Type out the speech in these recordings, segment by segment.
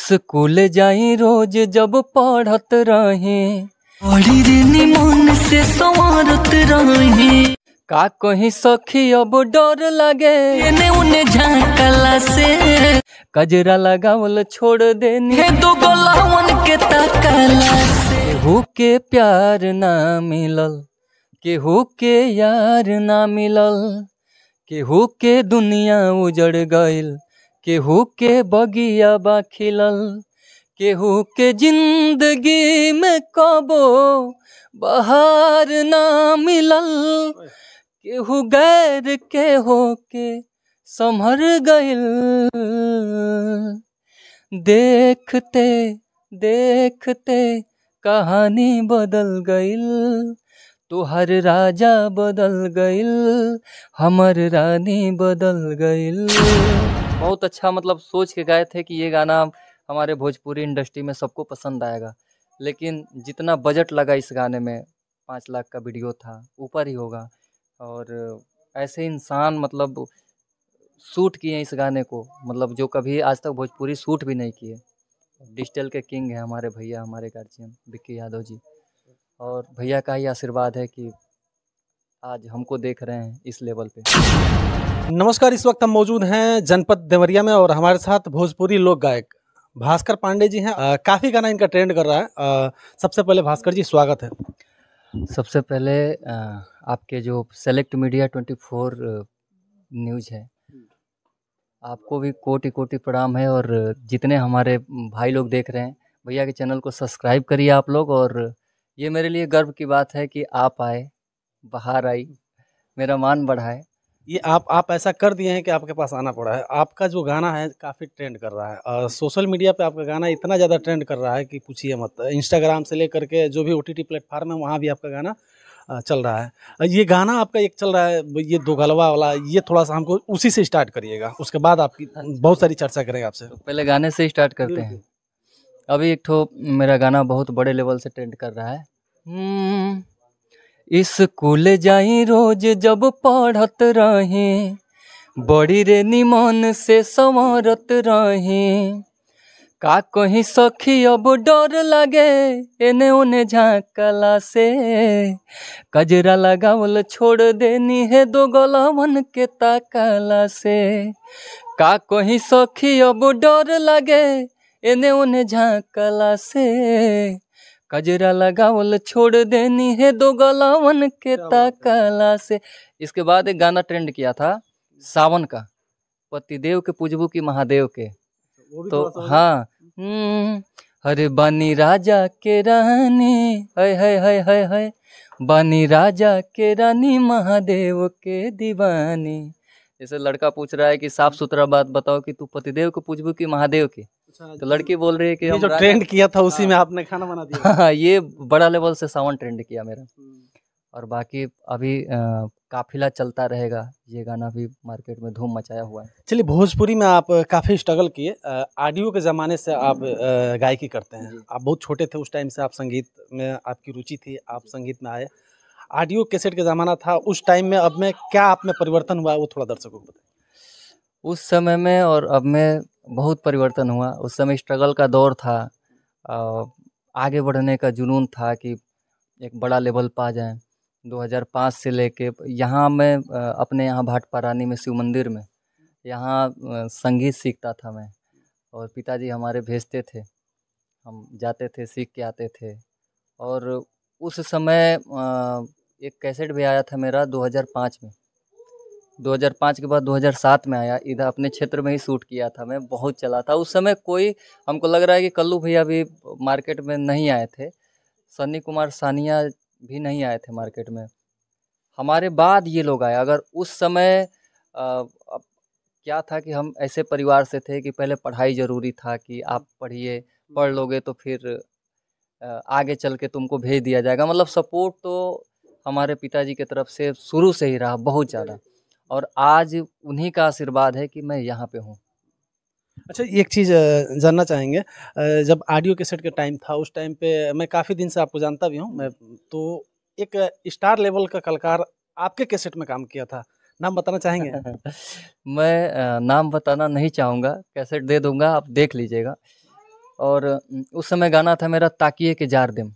School जाई रोज जब पढ़त रहे से संवारत रहे का कही सखी अब डर लगे से कजरा लगावल छोड़ देनी दो तो के केहू के प्यार ना मिलल केहू के यार ना मिलल केहू के दुनिया उजड़ गई केहू के बगिया बा खिलल केहू के जिंदगी में कबो बहार ना मिलल केहू गैर के हो के समर गइल देखते देखते कहानी बदल गइल तुहर राजा बदल गइल हमर रानी बदल गइल बहुत अच्छा मतलब सोच के गए थे कि ये गाना हमारे भोजपुरी इंडस्ट्री में सबको पसंद आएगा लेकिन जितना बजट लगा इस गाने में पाँच लाख का वीडियो था ऊपर ही होगा और ऐसे इंसान मतलब शूट किए इस गाने को मतलब जो कभी आज तक भोजपुरी शूट भी नहीं किए डिजिटल के किंग हैं हमारे भैया हमारे गार्जियन विक्की यादव जी और भैया का ही आशीर्वाद है कि आज हमको देख रहे हैं इस लेवल पे नमस्कार इस वक्त हम मौजूद हैं जनपद देवरिया में और हमारे साथ भोजपुरी लोक गायक भास्कर पांडे जी हैं काफ़ी गाना इनका ट्रेंड कर रहा है आ, सबसे पहले भास्कर जी स्वागत है सबसे पहले आ, आपके जो सेलेक्ट मीडिया 24 न्यूज है आपको भी कोटि कोटि प्रणाम है और जितने हमारे भाई लोग देख रहे हैं भैया के चैनल को सब्सक्राइब करिए आप लोग और ये मेरे लिए गर्व की बात है कि आप आए बाहर आई मेरा मान बढ़ाए ये आप आप ऐसा कर दिए हैं कि आपके पास आना पड़ा है आपका जो गाना है काफ़ी ट्रेंड कर रहा है और सोशल मीडिया पे आपका गाना इतना ज़्यादा ट्रेंड कर रहा है कि पूछिए मत इंस्टाग्राम से लेकर के जो भी ओ टी प्लेटफार्म है वहाँ भी आपका गाना चल रहा है ये गाना आपका एक चल रहा है ये दो गलवा वाला ये थोड़ा सा हमको उसी से स्टार्ट करिएगा उसके बाद आपकी अच्छा। बहुत सारी चर्चा करेंगे आपसे तो पहले गाने से स्टार्ट करते हैं अभी एक तो मेरा गाना बहुत बड़े लेवल से ट्रेंड कर रहा है हम्म। स्कूल जाई रोज जब पढ़त रहे बड़ी रे निमन से समरत रहे का कहीं सखी अब डर लागे एने ओने झाँकला से कजरा लगावल छोड़ देनी है दो मन के ताकला से का कहीं सखी अब डर लागे एने ओने झाकला से कजरा लगावल छोड़ देनी है दो गलावन के ताकला से इसके बाद एक गाना ट्रेंड किया था सावन का पतिदेव के पूजबू की महादेव के अच्छा, तो हाँ अरे हम्म, बानी राजा के रानी हय हय हय हय हय बानी राजा के रानी महादेव के दीवानी जैसे लड़का पूछ रहा है कि साफ सुथरा बात बताओ कि तू पतिदेव को पूछबू कि महादेव की अच्छा, तो लड़की बोल रही है कि ये जो ट्रेंड किया था उसी हाँ। में आपने खाना बना दिया हाँ ये बड़ा लेवल से सावन ट्रेंड किया मेरा हम्म। और बाकी अभी आ, काफिला चलता रहेगा ये गाना भी मार्केट में धूम मचाया हुआ है चलिए भोजपुरी में आप काफ़ी स्ट्रगल किए ऑडियो के ज़माने से आप गायकी करते हैं आप बहुत छोटे थे उस टाइम से आप संगीत में आपकी रुचि थी आप संगीत में आए ऑडियो कैसेट का ज़माना था उस टाइम में अब में क्या आप में परिवर्तन हुआ वो थोड़ा दर्शकों को बताएं उस समय में और अब में बहुत परिवर्तन हुआ उस समय स्ट्रगल का दौर था आगे बढ़ने का जुनून था कि एक बड़ा लेवल पा जाए 2005 से लेके यहाँ मैं अपने यहाँ भाटपारानी में शिव मंदिर में यहाँ संगीत सीखता था मैं और पिताजी हमारे भेजते थे हम जाते थे सीख के आते थे और उस समय एक कैसेट भी आया था मेरा 2005 में 2005 के बाद 2007 में आया इधर अपने क्षेत्र में ही शूट किया था मैं बहुत चला था उस समय कोई हमको लग रहा है कि कल्लू भैया भी मार्केट में नहीं आए थे सनी कुमार सानिया भी नहीं आए थे मार्केट में हमारे बाद ये लोग आए अगर उस समय आ, क्या था कि हम ऐसे परिवार से थे कि पहले पढ़ाई ज़रूरी था कि आप पढ़िए पढ़ हम्म। लोगे तो फिर आगे चल के तुमको भेज दिया जाएगा मतलब सपोर्ट तो हमारे पिताजी की तरफ से शुरू से ही रहा बहुत ज़्यादा और आज उन्हीं का आशीर्वाद है कि मैं यहाँ पे हूँ अच्छा एक चीज़ जानना चाहेंगे जब ऑडियो कैसेट का टाइम था उस टाइम पे मैं काफ़ी दिन से आपको जानता भी हूँ मैं तो एक स्टार लेवल का कलाकार आपके कैसेट में काम किया था नाम बताना चाहेंगे मैं नाम बताना नहीं चाहूँगा कैसेट दे दूँगा आप देख लीजिएगा और उस समय गाना था मेरा ताकिए के जार दिम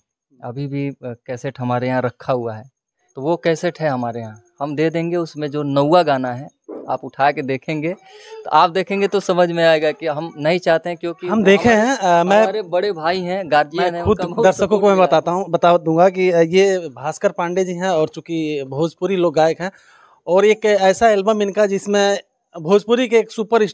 अभी भी कैसेट हमारे यहाँ रखा हुआ है तो वो कैसेट है हमारे यहाँ हम दे देंगे उसमें जो नौवा गाना है आप उठा के देखेंगे तो आप देखेंगे तो समझ में आएगा कि हम नहीं चाहते हैं क्योंकि हम देखे हैं मैं बड़े भाई हैं गार्जियन है खुद दर्शकों को मैं बताता हूँ बता दूंगा कि ये भास्कर पांडे जी हैं और चूंकि भोजपुरी लोक गायक हैं और एक ऐसा एल्बम इनका जिसमें भोजपुरी के एक सुपर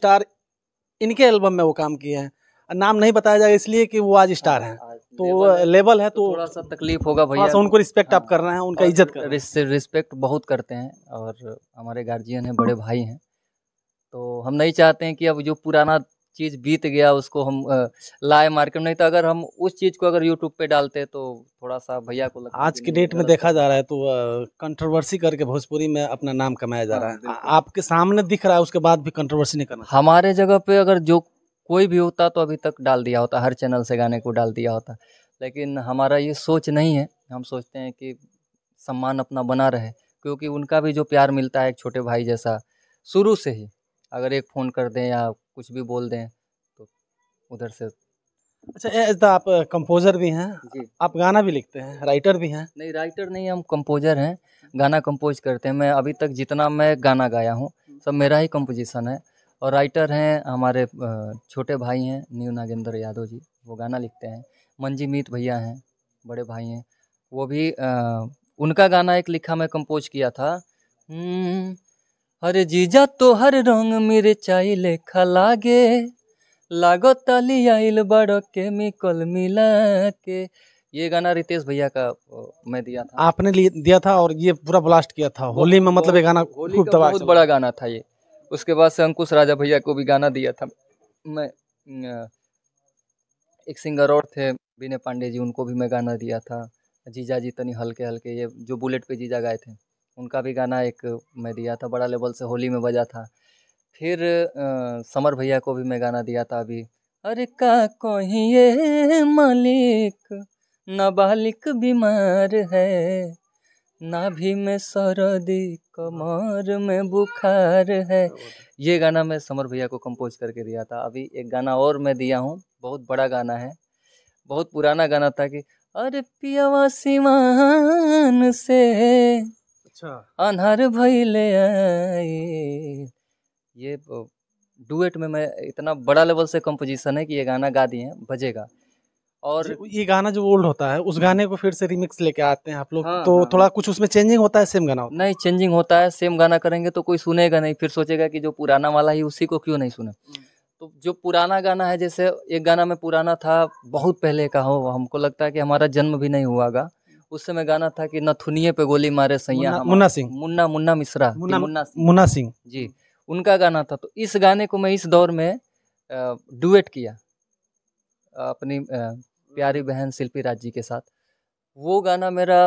इनके एल्बम में वो काम किए हैं नाम नहीं बताया जाएगा इसलिए कि वो आज स्टार हैं तो, तो लेवल है तो थोड़ा सा तकलीफ होगा भैया हाँ, उनको रिस्पेक्ट आप कर रहे हैं उनका इज्जत कर रहे हैं रिस्पेक्ट बहुत करते हैं और हमारे गार्जियन हैं बड़े भाई हैं तो हम नहीं चाहते हैं कि अब जो पुराना चीज़ बीत गया उसको हम लाए मार्केट में नहीं तो अगर हम उस चीज़ को अगर यूट्यूब पे डालते तो थोड़ा सा भैया को लगता आज के डेट में देखा जा रहा है तो कंट्रोवर्सी करके भोजपुरी में अपना नाम कमाया जा हाँ, रहा है आपके सामने दिख रहा है उसके बाद भी कंट्रोवर्सी नहीं करना हमारे जगह पे अगर जो कोई भी होता तो अभी तक डाल दिया होता हर चैनल से गाने को डाल दिया होता लेकिन हमारा ये सोच नहीं है हम सोचते हैं कि सम्मान अपना बना रहे क्योंकि उनका भी जो प्यार मिलता है एक छोटे भाई जैसा शुरू से ही अगर एक फ़ोन कर दें या कुछ भी बोल दें तो उधर से अच्छा एज द आप कंपोज़र भी हैं जी आप गाना भी लिखते हैं राइटर भी हैं नहीं राइटर नहीं हम कंपोज़र हैं गाना कंपोज करते हैं मैं अभी तक जितना मैं गाना गाया हूँ सब मेरा ही कंपोजिशन है और राइटर हैं हमारे छोटे भाई हैं न्यू नागेंद्र यादव जी वो गाना लिखते हैं मंजी मीत भैया हैं बड़े भाई हैं वो भी उनका गाना एक लिखा मैं कंपोज किया था हम्म, हर जीजा तो हर रंग चाय लेखा लागे लागो ताली आइल बड़ो केमिकल मिला के ये गाना रितेश भैया का मैं दिया था आपने दिया था और ये पूरा ब्लास्ट किया था होली में मतलब ये गाना होली का बहुत बड़ा गाना था ये उसके बाद से अंकुश राजा भैया को भी गाना दिया था मैं एक सिंगर और थे विनय पांडे जी उनको भी मैं गाना दिया था जीजा जी तनी हल्के हल्के ये जो बुलेट पे जीजा गाए थे उनका भी गाना एक मैं दिया था बड़ा लेवल से होली में बजा था फिर आ, समर भैया को भी मैं गाना दिया था अभी अरे का कोई ये मालिक नाबालिक बीमार है नाभि में सरदी कमर में बुखार है ये गाना मैं समर भैया को कंपोज करके दिया था अभी एक गाना और मैं दिया हूँ बहुत बड़ा गाना है बहुत पुराना गाना था कि अरे पियावा सिवान से अच्छा अनहर भैले आई ये डुएट में मैं इतना बड़ा लेवल से कंपोजिशन है कि ये गाना गा दिए बजेगा और ये गाना जो ओल्ड होता है उस गाने को फिर से रिमिक्स लेके आते हैं आप लोग हाँ, तो हाँ, हाँ। थोड़ा कुछ उसमें चेंजिंग होता है सेम गाना होता नहीं चेंजिंग होता है सेम गाना करेंगे तो कोई सुनेगा नहीं फिर सोचेगा कि जो पुराना वाला ही उसी को क्यों नहीं सुना हम्म। तो जो पुराना गाना है जैसे एक गाना में पुराना था बहुत पहले का हो हमको लगता है कि हमारा जन्म भी नहीं हुआ गा उस समय गाना था कि नथुनिये पे गोली मारे सैया मुन्ना सिंह मुन्ना मुन्ना मिश्रा मुन्ना सिंह जी उनका गाना था तो इस गाने को मैं इस दौर में डुएट किया अपनी प्यारी बहन शिल्पी राज जी के साथ वो गाना मेरा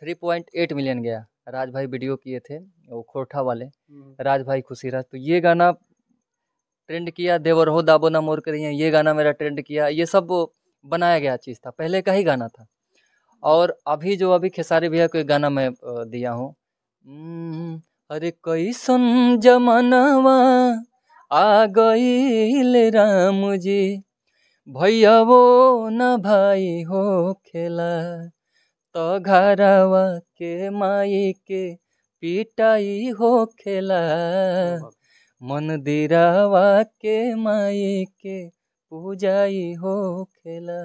थ्री पॉइंट एट मिलियन गया राज भाई वीडियो किए थे वो खोरठा वाले हम्म। राज भाई खुशी रहा तो ये गाना ट्रेंड किया देवर हो दाबो ना मोर करिए ये गाना मेरा ट्रेंड किया ये सब बनाया गया चीज़ था पहले का ही गाना था और अभी जो अभी खेसारी भैया को एक गाना मैं दिया हूँ हम्म, अरे कैसन जमानवा आ गई राम जी भैया वो न भाई हो खेला तो घरवा के माई के पिटाई हो खेला मंदिरावा के माई के पूजाई हो खेला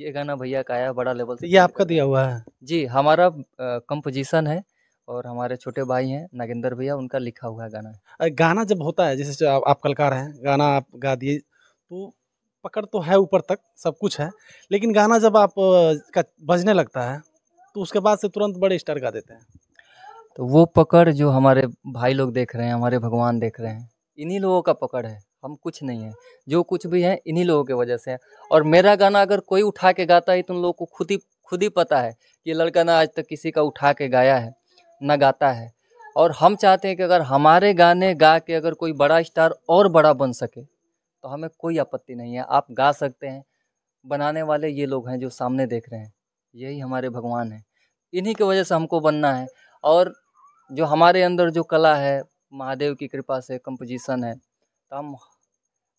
ये गाना भैया का आया बड़ा लेवल से ये आपका दिया हुआ है जी हमारा कंपोजिशन है और हमारे छोटे भाई हैं नागेंद्र भैया उनका लिखा हुआ है गाना गाना जब होता है जैसे आप, आप कलकार हैं गाना आप गा दिए तो पकड़ तो है ऊपर तक सब कुछ है लेकिन गाना जब आप का बजने लगता है तो उसके बाद से तुरंत बड़े स्टार गा देते हैं तो वो पकड़ जो हमारे भाई लोग देख रहे हैं हमारे भगवान देख रहे हैं इन्हीं लोगों का पकड़ है हम कुछ नहीं है जो कुछ भी है इन्हीं लोगों की वजह से है और मेरा गाना अगर कोई उठा के गाता है तो उन लोगों को खुद ही खुद ही पता है कि लड़का ना आज तक किसी का उठा के गाया है ना गाता है और हम चाहते हैं कि अगर हमारे गाने गा के अगर कोई बड़ा स्टार और बड़ा बन सके तो हमें कोई आपत्ति नहीं है आप गा सकते हैं बनाने वाले ये लोग हैं जो सामने देख रहे हैं यही हमारे भगवान हैं इन्हीं की वजह से हमको बनना है और जो हमारे अंदर जो कला है महादेव की कृपा से कंपोजिशन है तो हम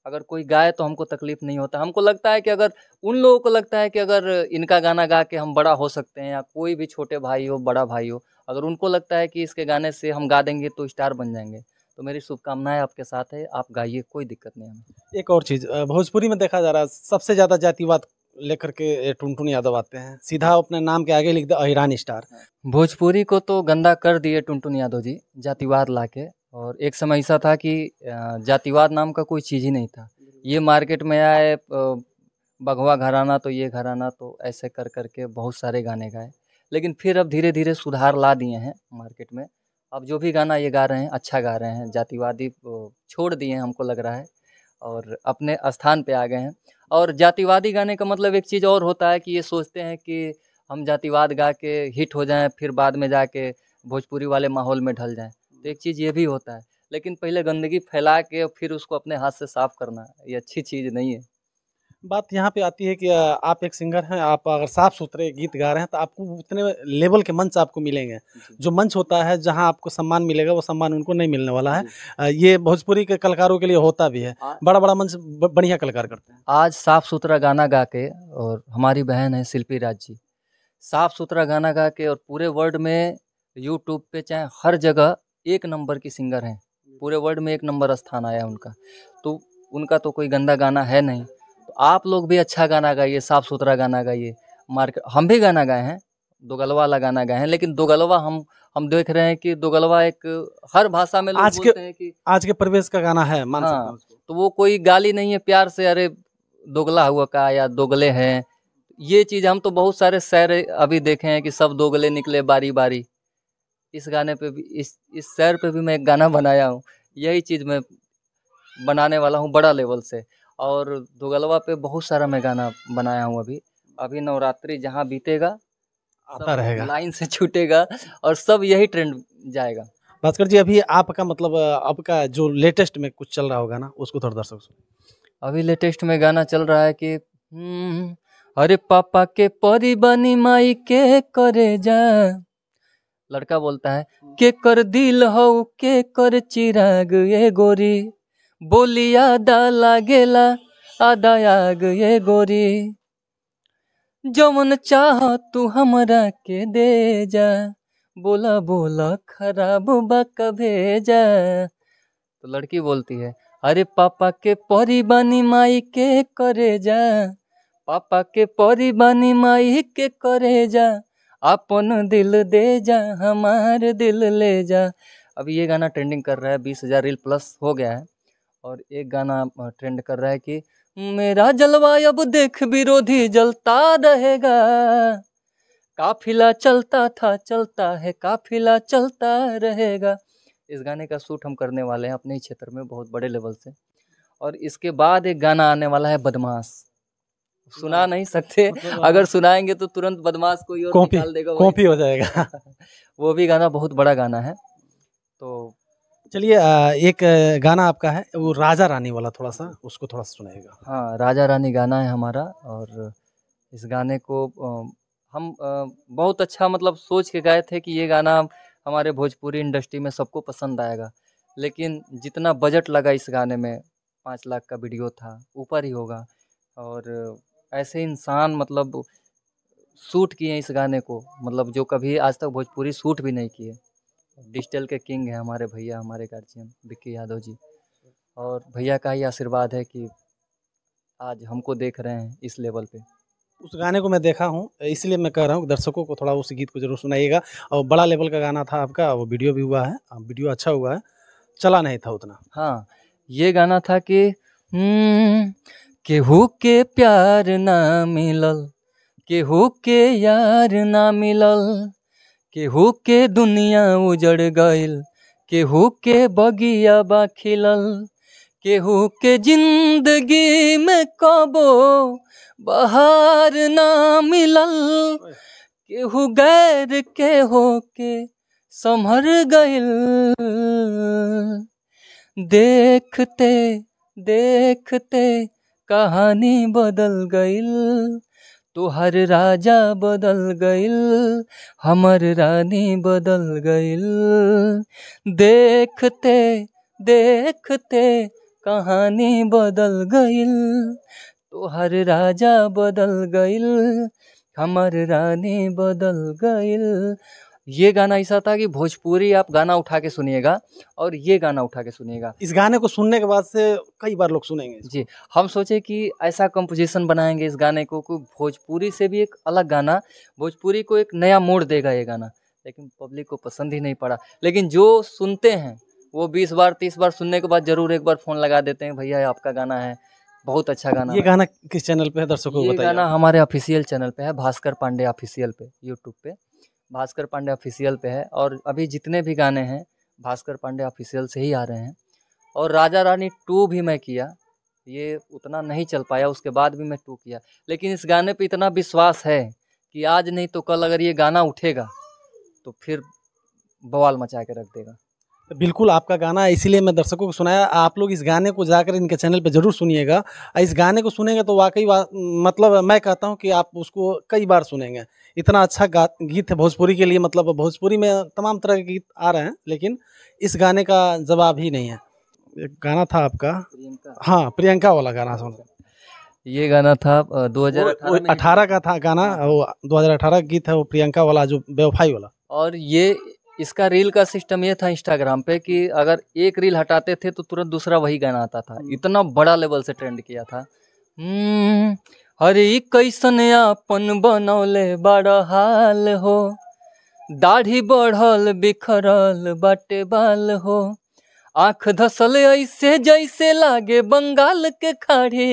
अगर कोई गाए तो हमको तकलीफ़ नहीं होता हमको लगता है कि अगर उन लोगों को लगता है कि अगर इनका गाना गा के हम बड़ा हो सकते हैं या कोई भी छोटे भाई हो बड़ा भाई हो अगर उनको लगता है कि इसके गाने से हम गा देंगे तो स्टार बन जाएंगे तो मेरी शुभकामनाएं आपके साथ है आप गाइए कोई दिक्कत नहीं हमें एक और चीज़ भोजपुरी में देखा जा रहा है सबसे ज़्यादा जातिवाद लेकर के टुनटुन यादव आते हैं सीधा अपने नाम के आगे लिख दे अहिरान स्टार हाँ। भोजपुरी को तो गंदा कर दिए टुनटुन यादव जी जातिवाद ला के और एक समय ऐसा था कि जातिवाद नाम का कोई चीज़ ही नहीं था ये मार्केट में आए बघवा घराना तो ये घराना तो ऐसे कर करके बहुत सारे गाने गाए लेकिन फिर अब धीरे धीरे सुधार ला दिए हैं मार्केट में अब जो भी गाना ये गा रहे हैं अच्छा गा रहे हैं जातिवादी छोड़ दिए हैं हमको लग रहा है और अपने स्थान पे आ गए हैं और जातिवादी गाने का मतलब एक चीज़ और होता है कि ये सोचते हैं कि हम जातिवाद गा के हिट हो जाएं फिर बाद में जाके भोजपुरी वाले माहौल में ढल जाएं तो एक चीज़ ये भी होता है लेकिन पहले गंदगी फैला के फिर उसको अपने हाथ से साफ करना ये अच्छी चीज़ नहीं है बात यहाँ पे आती है कि आप एक सिंगर हैं आप अगर साफ सुथरे गीत गा रहे हैं तो आपको उतने लेवल के मंच आपको मिलेंगे जो मंच होता है जहाँ आपको सम्मान मिलेगा वो सम्मान उनको नहीं मिलने वाला है ये भोजपुरी के कलाकारों के लिए होता भी है हाँ। बड़ा बड़ा मंच बढ़िया कलाकार करते हैं आज साफ सुथरा गाना गा के और हमारी बहन है शिल्पी राज जी साफ सुथरा गाना गा के और पूरे वर्ल्ड में यूट्यूब पे चाहे हर जगह एक नंबर की सिंगर हैं पूरे वर्ल्ड में एक नंबर स्थान आया उनका तो उनका तो कोई गंदा गाना है नहीं तो आप लोग भी अच्छा गाना गाइए साफ सुथरा गाना गाइए मार्केट हम भी गाना गाए हैं दोगलवा वाला गाना गाए हैं लेकिन दोगलवा हम हम देख रहे हैं कि दोगलवा एक हर भाषा में लोग आज बोलते के हैं कि आज के प्रवेश का गाना है मान हाँ, तो वो कोई गाली नहीं है प्यार से अरे दोगला हुआ का या दोगले हैं ये चीज हम तो बहुत सारे शहर अभी देखे हैं कि सब दोगले निकले बारी बारी इस गाने पे भी इस इस शहर पे भी मैं एक गाना बनाया हूँ यही चीज मैं बनाने वाला हूँ बड़ा लेवल से और दुगलवा पे बहुत सारा मैं गाना बनाया हूँ अभी अभी नवरात्रि जहाँ बीतेगा आता रहेगा लाइन से छूटेगा और सब यही ट्रेंड जाएगा भास्कर जी अभी आपका मतलब आपका जो लेटेस्ट में कुछ चल रहा होगा ना उसको थोड़ा दर्शक सुन अभी लेटेस्ट में गाना चल रहा है कि हम्म, अरे पापा के परी बनी माई के करे जा लड़का बोलता है के कर दिल हो के कर चिराग ये गोरी बोली आदा लागेला आदा आग ये गोरी जमन चाह तू हमरा के दे जा बोला बोला खराब बक भेजा तो लड़की बोलती है अरे पापा के परी बानी माई के करे जा पापा के परी बानी माई के करे जा अपन दिल दे जा हमार दिल ले जा अब ये गाना ट्रेंडिंग कर रहा है बीस हजार रील प्लस हो गया है और एक गाना ट्रेंड कर रहा है कि मेरा जलवा अब देख विरोधी जलता रहेगा काफिला चलता था चलता है काफिला चलता रहेगा इस गाने का शूट हम करने वाले हैं अपने क्षेत्र में बहुत बड़े लेवल से और इसके बाद एक गाना आने वाला है बदमाश सुना नहीं सकते अगर सुनाएंगे तो तुरंत बदमाश कोई और कॉपी निकाल देगा कॉपी हो जाएगा वो भी गाना बहुत बड़ा गाना है तो चलिए एक गाना आपका है वो राजा रानी वाला थोड़ा सा उसको थोड़ा सा सुनाएगा हाँ राजा रानी गाना है हमारा और इस गाने को हम बहुत अच्छा मतलब सोच के गए थे कि ये गाना हमारे भोजपुरी इंडस्ट्री में सबको पसंद आएगा लेकिन जितना बजट लगा इस गाने में पाँच लाख का वीडियो था ऊपर ही होगा और ऐसे इंसान मतलब शूट किए इस गाने को मतलब जो कभी आज तक भोजपुरी शूट भी नहीं किए डिजिटल के किंग हैं हमारे भैया हमारे गार्जियन विक्की यादव जी और भैया का ही आशीर्वाद है कि आज हमको देख रहे हैं इस लेवल पे उस गाने को मैं देखा हूँ इसलिए मैं कह रहा हूँ दर्शकों को थोड़ा उस गीत को जरूर सुनाइएगा और बड़ा लेवल का गाना था आपका वो वीडियो भी हुआ है वीडियो अच्छा हुआ है चला नहीं था उतना हाँ ये गाना था कि हम्म, केहू के प्यार ना मिलल केहू के यार ना मिलल केहू के दुनिया उजड़ गईल केहू के बगिया बा खिलल केहू के जिंदगी में कबो बहार ना मिलल केहू गैर के हो के संभर गईल देखते देखते कहानी बदल गईल तोहर राजा बदल गइल हमर रानी बदल गइल देखते देखते कहानी बदल गइल तोहर राजा बदल गइल हमर रानी बदल गइल ये गाना ऐसा था कि भोजपुरी आप गाना उठा के सुनिएगा और ये गाना उठा के सुनिएगा इस गाने को सुनने के बाद से कई बार लोग सुनेंगे जी हम सोचे कि ऐसा कंपोजिशन बनाएंगे इस गाने को कि भोजपुरी से भी एक अलग गाना भोजपुरी को एक नया मोड़ देगा ये गाना लेकिन पब्लिक को पसंद ही नहीं पड़ा लेकिन जो सुनते हैं वो बीस बार तीस बार सुनने के बाद जरूर एक बार फोन लगा देते हैं भैया आपका गाना है बहुत अच्छा गाना ये गाना किस चैनल पे है दर्शकों को बताइए गाना हमारे ऑफिशियल चैनल पे है भास्कर पांडे ऑफिशियल पे यूट्यूब पे भास्कर पांडे ऑफिशियल पे है और अभी जितने भी गाने हैं भास्कर पांडे ऑफिशियल से ही आ रहे हैं और राजा रानी टू भी मैं किया ये उतना नहीं चल पाया उसके बाद भी मैं टू किया लेकिन इस गाने पे इतना विश्वास है कि आज नहीं तो कल अगर ये गाना उठेगा तो फिर बवाल मचा के रख देगा बिल्कुल आपका गाना है इसीलिए मैं दर्शकों को सुनाया आप लोग इस गाने को जाकर इनके चैनल पे ज़रूर सुनिएगा इस गाने को सुनेंगे तो वाकई वा, मतलब मैं कहता हूँ कि आप उसको कई बार सुनेंगे इतना अच्छा गीत है भोजपुरी के लिए मतलब भोजपुरी में तमाम तरह के गीत आ रहे हैं लेकिन इस गाने का जवाब ही नहीं है एक गाना था आपका प्रियंका हाँ प्रियंका वाला गाना सुन ये गाना था दो हजार का था गाना वो दो गीत है वो प्रियंका वाला जो बेवफाई वाला और ये इसका रील का सिस्टम ये था इंस्टाग्राम पे कि अगर एक रील हटाते थे तो तुरंत दूसरा वही गाना आता था हम्म। इतना बड़ा लेवल से ट्रेंड किया था हम्म, हरे कैसन अपन बनौले बड़ा हाल हो दाढ़ी बढ़ल बिखरल बटे बाल हो आँख धसल ऐसे जैसे लागे बंगाल के खाड़ी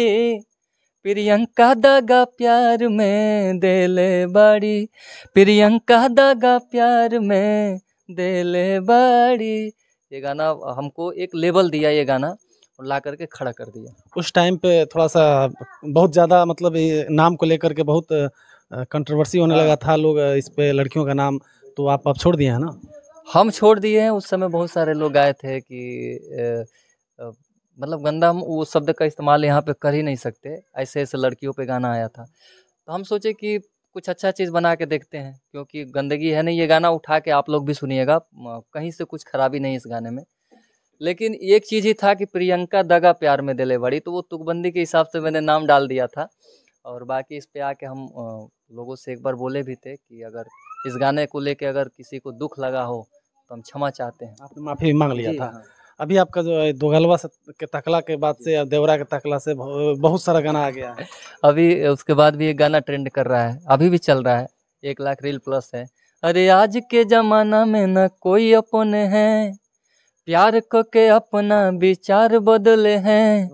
प्रियंका दागा प्यार में दे बाड़ी प्रियंका दागा प्यार में दिल बड़ी ये गाना हमको एक लेवल दिया ये गाना और ला करके खड़ा कर दिया उस टाइम पे थोड़ा सा बहुत ज़्यादा मतलब नाम को लेकर के बहुत कंट्रोवर्सी होने हाँ। लगा था लोग इस पे लड़कियों का नाम तो आप अब छोड़ दिए हैं ना हम छोड़ दिए हैं उस समय बहुत सारे लोग आए थे कि मतलब गंदा हम वो शब्द का इस्तेमाल यहाँ पे कर ही नहीं सकते ऐसे ऐसे लड़कियों पे गाना आया था तो हम सोचे कि कुछ अच्छा चीज़ बना के देखते हैं क्योंकि गंदगी है नहीं ये गाना उठा के आप लोग भी सुनिएगा कहीं से कुछ खराबी नहीं इस गाने में लेकिन एक चीज़ ही था कि प्रियंका दगा प्यार में दिले बड़ी तो वो तुकबंदी के हिसाब से मैंने नाम डाल दिया था और बाकी इस पे आके हम लोगों से एक बार बोले भी थे कि अगर इस गाने को लेके अगर किसी को दुख लगा हो तो हम क्षमा चाहते हैं आपने माफ़ी मांग लिया था हाँ। अभी आपका जो है दोगलवा के तकला के बाद से देवरा के तकला से बहुत सारा गाना आ गया है अभी उसके बाद भी एक गाना ट्रेंड कर रहा है अभी भी चल रहा है एक लाख रील प्लस है अरे आज के जमाना में न कोई अपन है प्यार को के अपना विचार बदले हैं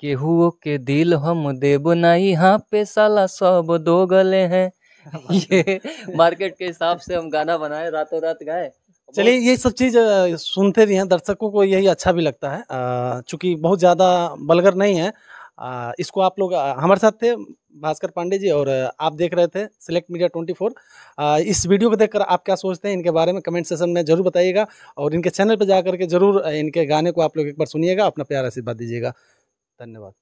केहू के दिल हम देव ना यहाँ पे साला सब दो गले हैं ये मार्केट के हिसाब से हम गाना बनाए रातों रात गाए चलिए ये सब चीज सुनते भी हैं दर्शकों को यही अच्छा भी लगता है चूंकि बहुत ज्यादा बलगर नहीं है आ, इसको आप लोग हमारे साथ थे भास्कर पांडे जी और आप देख रहे थे सिलेक्ट मीडिया ट्वेंटी फोर इस वीडियो को देखकर आप क्या सोचते हैं इनके बारे में कमेंट सेशन में जरूर बताइएगा और इनके चैनल पर जा करके जरूर इनके गाने को आप लोग एक बार सुनिएगा अपना प्यार आशीर्वाद दीजिएगा धन्यवाद